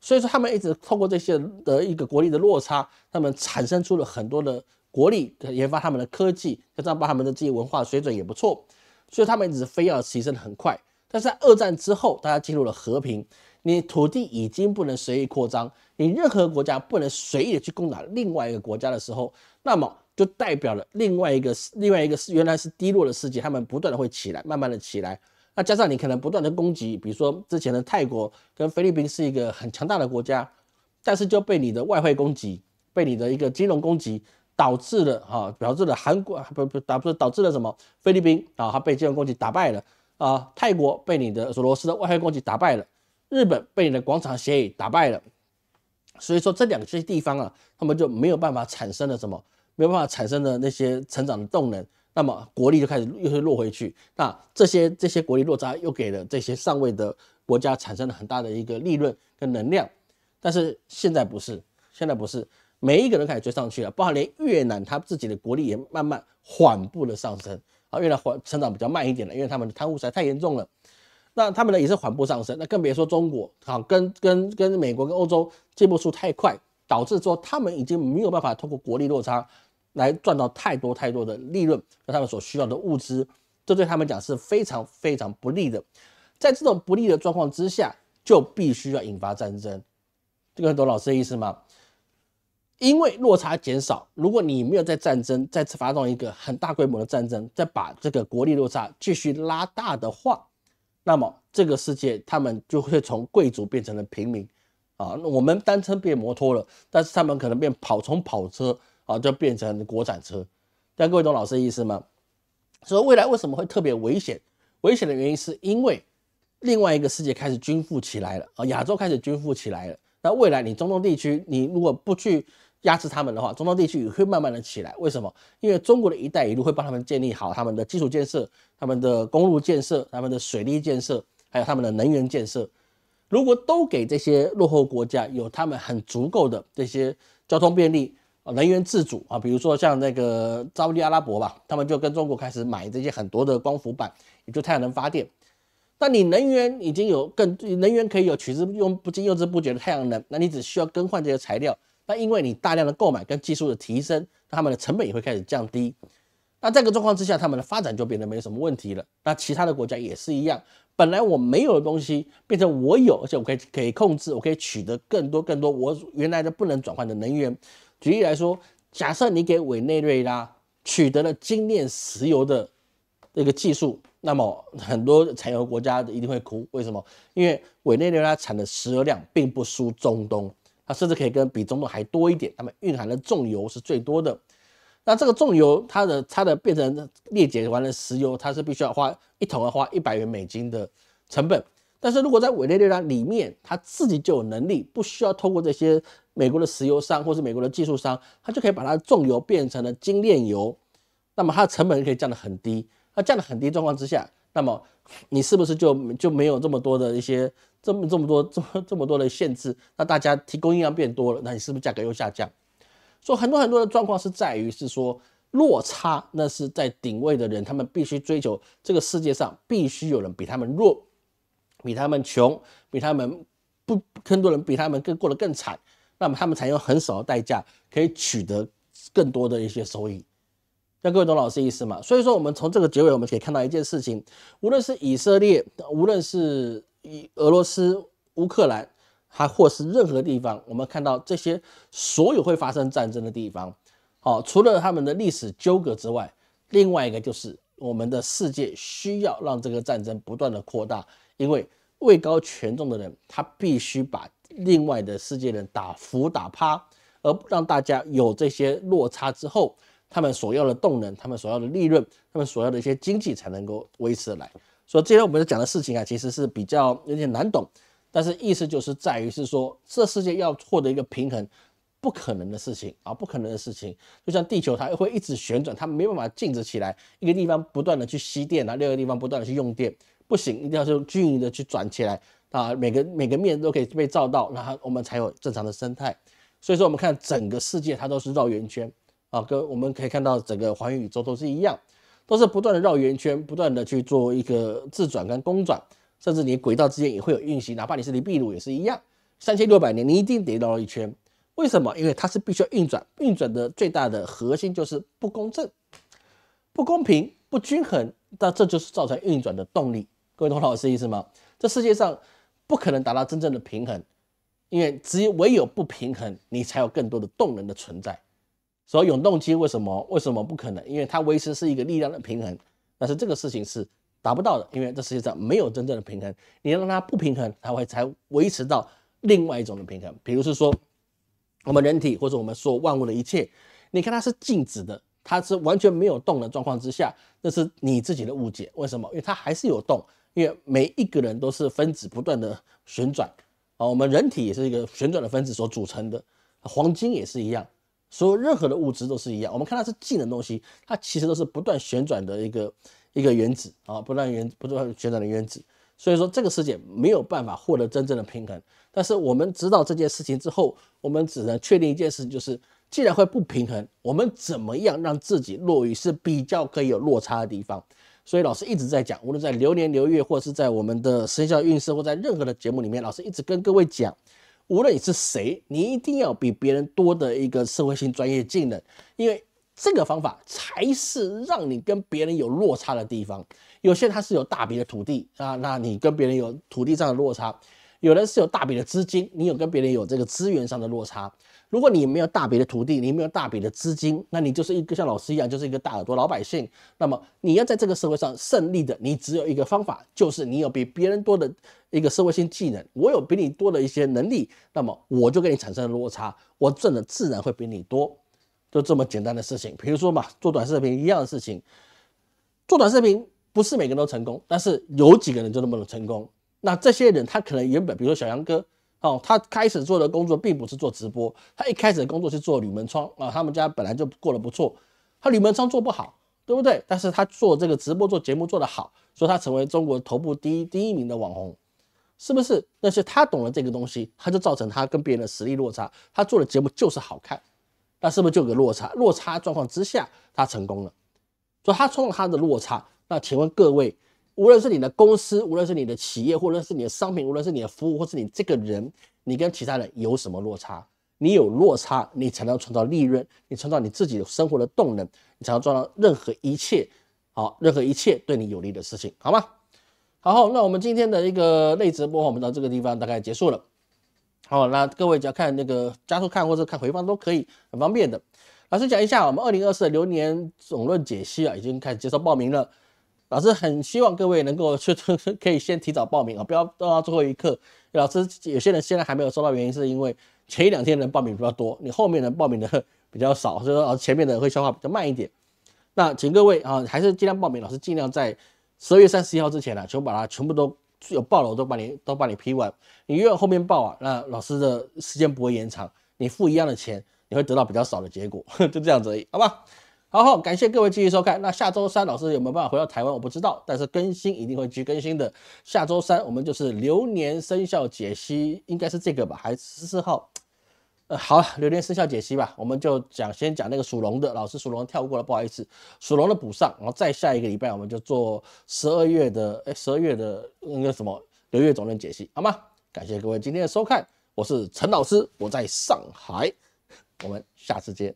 所以说他们一直通过这些的一个国力的落差，他们产生出了很多的国力研发他们的科技，再加上他们的这些文化水准也不错，所以他们一直飞要提升的很快。但是在二战之后，大家进入了和平。你土地已经不能随意扩张，你任何国家不能随意的去攻打另外一个国家的时候，那么就代表了另外一个、另外一个是原来是低落的世界，他们不断的会起来，慢慢的起来。那加上你可能不断的攻击，比如说之前的泰国跟菲律宾是一个很强大的国家，但是就被你的外汇攻击、被你的一个金融攻击导致了啊，导致了韩国不不打不导致了什么菲律宾啊，他被金融攻击打败了啊，泰国被你的俄罗斯的外汇攻击打败了。日本被你的广场协议打败了，所以说这两个这些地方啊，他们就没有办法产生了什么，没有办法产生的那些成长的动能，那么国力就开始又是落回去。那这些这些国力落差又给了这些上位的国家产生了很大的一个利润跟能量，但是现在不是，现在不是，每一个人开始追上去了，包括连越南他自己的国力也慢慢缓步的上升，啊，越南缓成长比较慢一点了，因为他们的贪污实在太严重了。那他们呢也是缓步上升，那更别说中国啊，跟跟跟美国跟欧洲进步速太快，导致说他们已经没有办法通过国力落差来赚到太多太多的利润，那他们所需要的物资，这对他们讲是非常非常不利的。在这种不利的状况之下，就必须要引发战争。这个懂老师的意思吗？因为落差减少，如果你没有在战争再次发动一个很大规模的战争，再把这个国力落差继续拉大的话。那么这个世界，他们就会从贵族变成了平民，啊，我们单车变摩托了，但是他们可能变跑从跑车啊，就变成国产车，但各位懂老师意思吗？所以未来为什么会特别危险？危险的原因是因为另外一个世界开始均富起来了，啊，亚洲开始均富起来了，那未来你中东地区，你如果不去。压制他们的话，中东地区也会慢慢的起来。为什么？因为中国的一带一路会帮他们建立好他们的基础建设、他们的公路建设、他们的水利建设，还有他们的能源建设。如果都给这些落后国家有他们很足够的这些交通便利啊、能源自主啊，比如说像那个沙特阿拉伯吧，他们就跟中国开始买这些很多的光伏板，也就太阳能发电。那你能源已经有更能源可以有取之用不尽用之不绝的太阳能，那你只需要更换这些材料。那因为你大量的购买跟技术的提升，那他们的成本也会开始降低。那这个状况之下，他们的发展就变得没有什么问题了。那其他的国家也是一样，本来我没有的东西变成我有，而且我可以可以控制，我可以取得更多更多我原来的不能转换的能源。举例来说，假设你给委内瑞拉取得了精炼石油的这个技术，那么很多产油国家一定会哭。为什么？因为委内瑞拉产的石油量并不输中东。它甚至可以跟比中东还多一点，那么蕴含的重油是最多的。那这个重油，它的它的变成裂解完了石油，它是必须要花一桶要花一百元美金的成本。但是如果在委内瑞拉里面，它自己就有能力，不需要通过这些美国的石油商或是美国的技术商，它就可以把它的重油变成了精炼油，那么它的成本可以降得很低。它降得很低状况之下，那么你是不是就就没有这么多的一些？这么这么多这么这么多的限制，那大家提供量变多了，那你是不是价格又下降？所以很多很多的状况是在于是说落差，那是在顶位的人，他们必须追求这个世界上必须有人比他们弱，比他们穷，比他们不更多人比他们更过得更惨，那么他们才用很少的代价可以取得更多的一些收益。那各位懂老师意思吗？所以说我们从这个结尾我们可以看到一件事情，无论是以色列，无论是。以俄罗斯、乌克兰，还或是任何地方，我们看到这些所有会发生战争的地方，好，除了他们的历史纠葛之外，另外一个就是我们的世界需要让这个战争不断的扩大，因为位高权重的人他必须把另外的世界人打服打趴，而让大家有这些落差之后，他们所要的动能、他们所要的利润、他们所要的一些经济才能够维持得来。所以今天我们讲的事情啊，其实是比较有点难懂，但是意思就是在于是说，这世界要获得一个平衡，不可能的事情啊，不可能的事情。就像地球它会一直旋转，它没办法静止起来，一个地方不断的去吸电啊，另一个地方不断的去用电，不行，一定要是均匀的去转起来啊，每个每个面都可以被照到，然后我们才有正常的生态。所以说我们看整个世界它都是绕圆圈啊，跟我们可以看到整个环宇宇宙都是一样。都是不断的绕圆圈，不断的去做一个自转跟公转，甚至你轨道之间也会有运行，哪怕你是离壁鲁也是一样，三千六百年你一定得绕一圈。为什么？因为它是必须要运转，运转的最大的核心就是不公正、不公平、不均衡，那这就是造成运转的动力。各位同老师，意思吗？这世界上不可能达到真正的平衡，因为只有唯有不平衡，你才有更多的动能的存在。所以永动机为什么为什么不可能？因为它维持是一个力量的平衡，但是这个事情是达不到的，因为这世界上没有真正的平衡。你要让它不平衡，它会才维持到另外一种的平衡。比如是说，我们人体或者我们说万物的一切，你看它是静止的，它是完全没有动的状况之下，那是你自己的误解。为什么？因为它还是有动，因为每一个人都是分子不断的旋转。啊，我们人体也是一个旋转的分子所组成的，黄金也是一样。所有任何的物质都是一样，我们看它是静的东西，它其实都是不断旋转的一个一个原子啊，不断原不断旋转的原子。所以说这个世界没有办法获得真正的平衡。但是我们知道这件事情之后，我们只能确定一件事情，就是既然会不平衡，我们怎么样让自己落于是比较可以有落差的地方？所以老师一直在讲，无论在流年流月，或是在我们的生肖运势，或在任何的节目里面，老师一直跟各位讲。无论你是谁，你一定要比别人多的一个社会性专业技能，因为这个方法才是让你跟别人有落差的地方。有些他是有大笔的土地啊，那你跟别人有土地上的落差；有的是有大笔的资金，你有跟别人有这个资源上的落差。如果你没有大笔的土地，你没有大笔的资金，那你就是一个像老师一样，就是一个大耳朵老百姓。那么你要在这个社会上胜利的，你只有一个方法，就是你有比别人多的一个社会性技能。我有比你多的一些能力，那么我就跟你产生落差，我挣的自然会比你多，就这么简单的事情。比如说嘛，做短视频一样的事情，做短视频不是每个人都成功，但是有几个人就那么的成功。那这些人他可能原本，比如说小杨哥。哦，他开始做的工作并不是做直播，他一开始的工作是做铝门窗啊。他们家本来就过得不错，他铝门窗做不好，对不对？但是他做这个直播做节目做得好，所以他成为中国头部第一第一名的网红，是不是？那是他懂了这个东西，他就造成他跟别人的实力落差。他做的节目就是好看，那是不是就有个落差？落差状况之下，他成功了，所以他创造他的落差。那请问各位？无论是你的公司，无论是你的企业，或者是你的商品，无论是你的服务，或是你这个人，你跟其他人有什么落差？你有落差，你才能创造利润，你创造你自己生活的动能，你才能创造任何一切好，任何一切对你有利的事情，好吗？好，那我们今天的一个内直播，我们到这个地方大概结束了。好，那各位只要看那个加速看或者看回放都可以，很方便的。老师讲一下，我们二零二四流年总论解析啊，已经开始接受报名了。老师很希望各位能够去，*laughs* 可以先提早报名啊，不要到最后一刻。老师有些人现在还没有收到，原因是因为前一两天人报名比较多，你后面人报名的比较少，所以说前面的会消化比较慢一点。那请各位啊，还是尽量报名，老师尽量在十二月三十一号之前呢，全部把它全部都有报了，我都帮你都帮你批完。你越后面报啊，那老师的时间不会延长，你付一样的钱，你会得到比较少的结果，*laughs* 就这样子，而已，好吧？好，感谢各位继续收看。那下周三老师有没有办法回到台湾？我不知道，但是更新一定会继续更新的。下周三我们就是流年生肖解析，应该是这个吧？还十四号？呃，好，流年生肖解析吧。我们就讲，先讲那个属龙的，老师属龙跳过了，不好意思，属龙的补上。然后再下一个礼拜，我们就做十二月的，哎，十二月的那个什么流月总论解析，好吗？感谢各位今天的收看，我是陈老师，我在上海，我们下次见。